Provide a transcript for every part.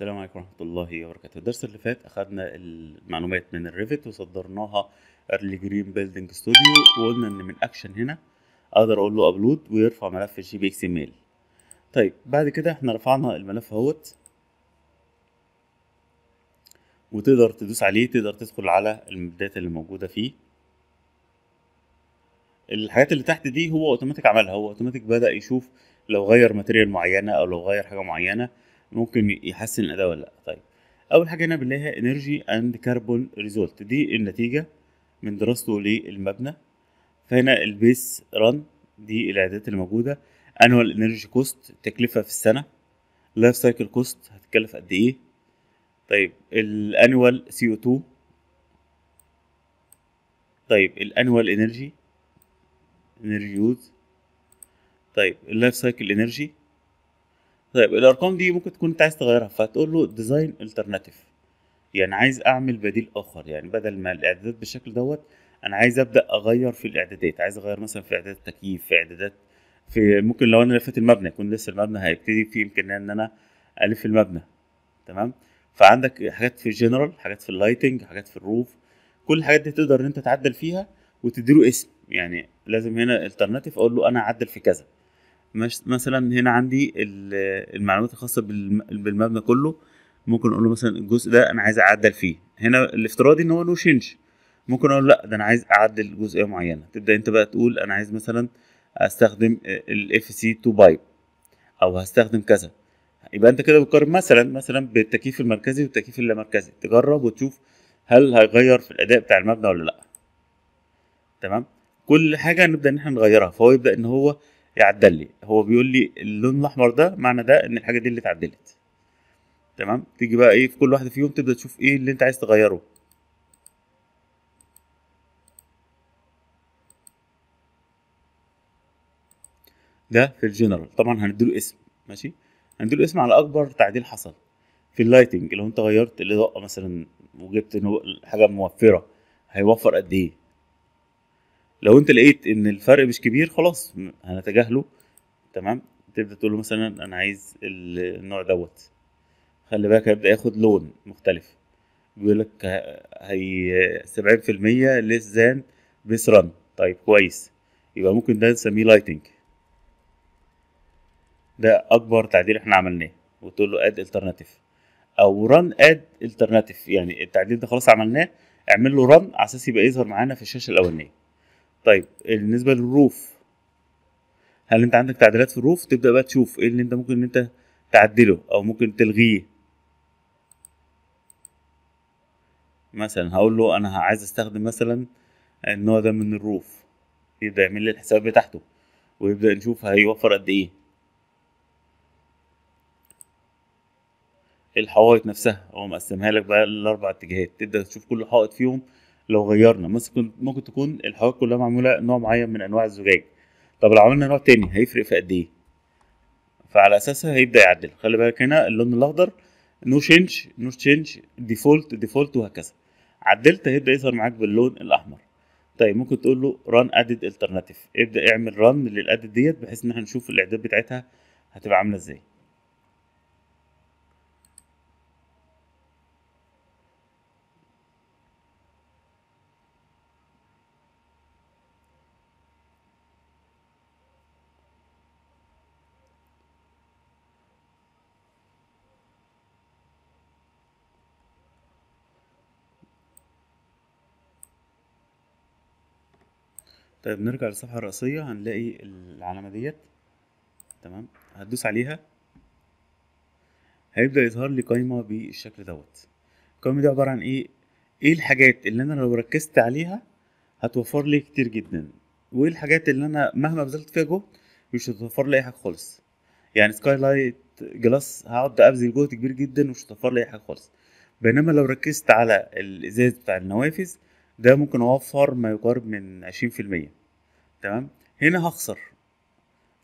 السلام عليكم ورحمة الله وبركاته الدرس اللي فات أخدنا المعلومات من الريفت وصدرناها ايرلي جرين بيلدينج ستوديو وقلنا إن من أكشن هنا أقدر أقول له أبلود ويرفع ملف جي بي إكس إيميل طيب بعد كده إحنا رفعنا الملف أهوت وتقدر تدوس عليه تقدر تدخل على الداتا اللي موجودة فيه الحاجات اللي تحت دي هو اوتوماتيك عملها هو اوتوماتيك بدأ يشوف لو غير ماتيريال معينة أو لو غير حاجة معينة ممكن يحسن الاداء ولا لا طيب اول حاجه هنا بنلاقيها انرجي اند كربون ريزولت دي النتيجه من دراسته للمبنى فهنا البيس ران دي الاعدادات اللي موجوده انوال انرجي كوست تكلفه في السنه لايف سايكل كوست هتكلف قد ايه طيب الانوال سي او 2 طيب الانوال انرجي انرجي يوز طيب اللايف سايكل انرجي طيب الارقام دي ممكن تكون انت عايز تغيرها فتقول له ديزاين الترناتيف يعني عايز اعمل بديل اخر يعني بدل ما الاعدادات بالشكل دوت انا عايز ابدا اغير في الاعدادات عايز اغير مثلا في اعدادات التكييف في اعدادات في ممكن لو انا لفت المبنى يكون لسه المبنى هيبتدي في امكانيه ان انا الف المبنى تمام فعندك حاجات في الجنرال حاجات في اللايتنج حاجات في الروف كل الحاجات دي تقدر ان انت تعدل فيها وتديله اسم يعني لازم هنا الترناتيف اقول له انا اعدل في كذا مثلا هنا عندي المعلومات الخاصه بالمبنى كله ممكن اقول له مثلا الجزء ده انا عايز اعدل فيه هنا الافتراضي ان هو نو شينج ممكن اقول لا ده انا عايز اعدل جزئيه معينه تبدا انت بقى تقول انا عايز مثلا استخدم الاف سي 2 بايب او هستخدم كذا يبقى انت كده بتقارن مثلا مثلا بالتكييف المركزي والتكييف اللامركزي تجرب وتشوف هل هيغير في الاداء بتاع المبنى ولا لا تمام كل حاجه نبدا ان احنا نغيرها فهو يبدا ان هو يعدل لي هو بيقول لي اللون الاحمر ده معنى ده ان الحاجه دي اللي اتعدلت تمام تيجي بقى ايه في كل واحده فيهم تبدا تشوف ايه اللي انت عايز تغيره ده في الجنرال طبعا هنديله اسم ماشي هنديله اسم على اكبر تعديل حصل في اللايتنج لو انت غيرت الاضاءه مثلا وجبت حاجه موفره هيوفر قد ايه لو انت لقيت ان الفرق مش كبير خلاص هنتجاهله تمام تبدا تقول له مثلا انا عايز النوع دوت خلي بالك هيبدا ياخد لون مختلف بيقول لك هي في ليس ذان بيس ران طيب كويس يبقى ممكن ده نسميه لايتنج ده اكبر تعديل احنا عملناه وتقول له اد الترناتيف او ران اد الترناتيف يعني التعديل ده خلاص عملناه اعمل له ران على اساس يبقى يظهر معانا في الشاشه الاولانيه طيب بالنسبه للروف هل انت عندك تعديلات في الروف تبدا بقى تشوف ايه اللي انت ممكن ان انت تعدله او ممكن تلغيه مثلا هقول له انا عايز استخدم مثلا النوع ده من الروف يبدا يعمل لي الحساب بتاعته ويبدا نشوف هيوفر قد ايه الحوائط نفسها هو مقسمها لك بقى الاربع اتجاهات تبدا تشوف كل حائط فيهم لو غيرنا مثلا ممكن تكون الحواف كلها معموله نوع معين من انواع الزجاج طب لو عملنا نوع تاني هيفرق في قد ايه فعلى اساسها هيبدا يعدل خلي بالك هنا اللون الاخضر نو تشينج نو تشينج ديفولت ديفولت وهكذا عدلت هيبدا يظهر معاك باللون الاحمر طيب ممكن تقول له ران ادد الترناتيف ابدا اعمل ران للادد ديت بحيث ان احنا نشوف الاعداد بتاعتها هتبقى عامله ازاي طيب نرجع للصفحة الرئيسية هنلاقي العلامة ديت تمام هتدوس عليها هيبدأ يظهر لي قايمة بالشكل دوت القايمة دي عبارة عن ايه ايه الحاجات اللي انا لو ركزت عليها هتوفر لي كتير جدا وايه الحاجات اللي انا مهما بذلت فيها جهد مش هتوفر لي اي حاجة خالص يعني سكاي لايت جلاس هقعد ابذل جهد كبير جدا ومش هتوفر لي اي حاجة خالص بينما لو ركزت على الازاز بتاع النوافذ ده ممكن اوفر ما يقارب من عشرين في المية تمام هنا هخسر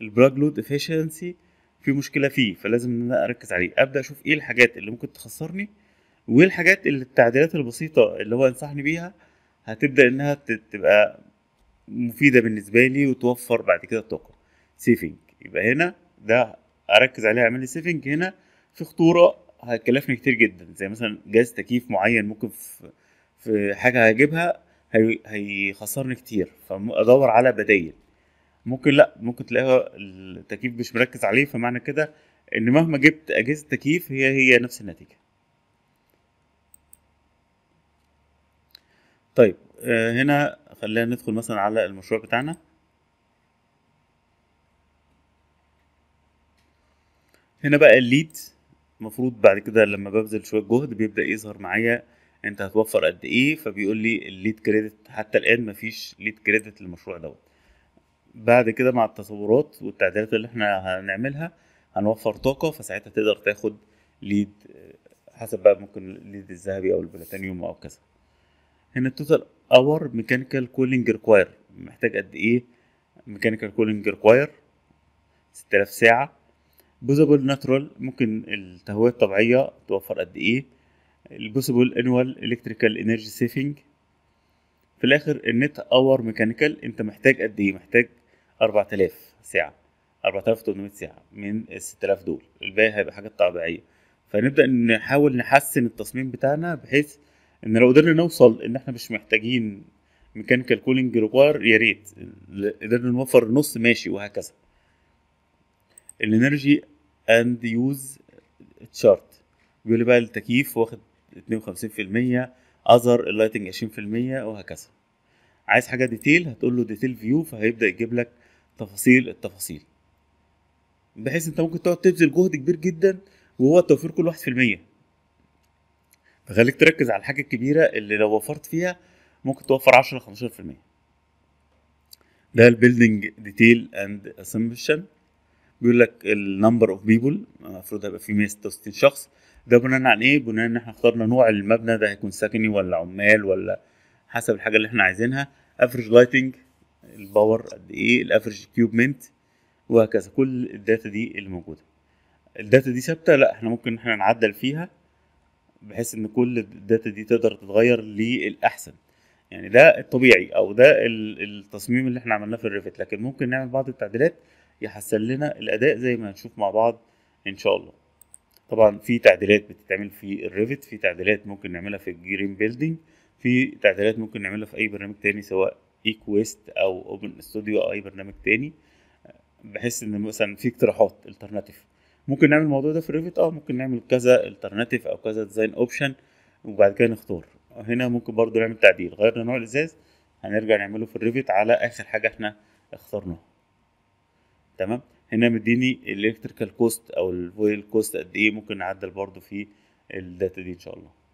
البراج لود افيشنسي في مشكله فيه فلازم ان انا اركز عليه ابدا اشوف ايه الحاجات اللي ممكن تخسرني وايه الحاجات اللي التعديلات البسيطه اللي هو انصحني بيها هتبدا انها تبقى مفيده بالنسبه لي وتوفر بعد كده الطاقه سيفنج يبقى هنا ده اركز عليه اعمل لي سيفنج هنا في خطوره هتكلفني كتير جدا زي مثلا جهاز تكييف معين ممكن في, في حاجه هجيبها هي... هيخسرني كتير فادور على بدايل ممكن لا ممكن تلاقيها التكييف مش مركز عليه فمعنى كده ان مهما جبت اجهزه تكييف هي هي نفس النتيجه طيب آه، هنا خلينا ندخل مثلا على المشروع بتاعنا هنا بقى الليد المفروض بعد كده لما ببذل شويه جهد بيبدا يظهر معايا انت هتوفر قد ايه فبيقول لي الليد كريدت حتى الان مفيش ليد كريدت للمشروع دوت بعد كده مع التطورات والتعديلات اللي احنا هنعملها هنوفر طاقه فساعتها تقدر تاخد ليد آه، حسب بقى ممكن الليد الذهبي او البلاتينيوم او كذا هنا التوتال اور ميكانيكال كولينج ريكواير محتاج قد ايه ميكانيكال كولينج ريكواير 6000 ساعه بوزابل ناترال ممكن التهويه الطبيعيه توفر قد ايه البوسيبل انوال الكتريكال انرجي سيفنج في الاخر النت اور ميكانيكال انت محتاج قد ايه محتاج 4000 ساعه 4800 ساعه من ال 6000 دول الباقي هيبقى حاجات طبيعيه فنبدا نحاول نحسن التصميم بتاعنا بحيث ان لو قدرنا نوصل ان احنا مش محتاجين ميكانيكال كولينج ريكوار يا ريت قدرنا نوفر نص ماشي وهكذا الانرجي اند يوز تشارت بيقول لي بقى التكييف واخد 52% اذر اللايتنج 20% وهكذا عايز حاجه ديتيل هتقول له ديتيل فيو فهيبدا يجيب لك تفاصيل التفاصيل بحيث انت ممكن تقعد تبذل جهد كبير جدا وهو توفير كل واحد في المية فخليك تركز على الحاجة الكبيرة اللي لو وفرت فيها ممكن توفر عشرة خمستاشر في المية ده البيلدينج ديتيل اند اسمبشن بيقول لك النمبر اوف بيبول المفروض هيبقى فيه 166 شخص ده بناء عن ايه بناء ان احنا اخترنا نوع المبنى ده هيكون سكني ولا عمال ولا حسب الحاجه اللي احنا عايزينها افريج لايتنج الباور قد ايه الافريج كيوبمنت وهكذا كل الداتا دي اللي موجوده الداتا دي ثابته لا احنا ممكن احنا نعدل فيها بحيث ان كل الداتا دي تقدر تتغير للاحسن يعني ده الطبيعي او ده التصميم اللي احنا عملناه في الريفت لكن ممكن نعمل بعض التعديلات يحسن لنا الاداء زي ما هنشوف مع بعض ان شاء الله طبعا في تعديلات بتتعمل في الريفت في تعديلات ممكن نعملها في الجرين بيلدينج في تعديلات ممكن نعملها في اي برنامج تاني سواء ايكويست او اوبن ستوديو او اي برنامج تاني بحيث ان مثلا في اقتراحات الترناتيف ممكن نعمل الموضوع ده في الريفت اه ممكن نعمل كذا الترناتيف او كذا ديزاين اوبشن وبعد كده نختار هنا ممكن برضو نعمل تعديل غيرنا نوع الازاز هنرجع نعمله في الريفت على اخر حاجه احنا اخترناها تمام هنا مديني الالكتريكال كوست او الفويل كوست قد ايه ممكن نعدل برضو في الداتا دي ان شاء الله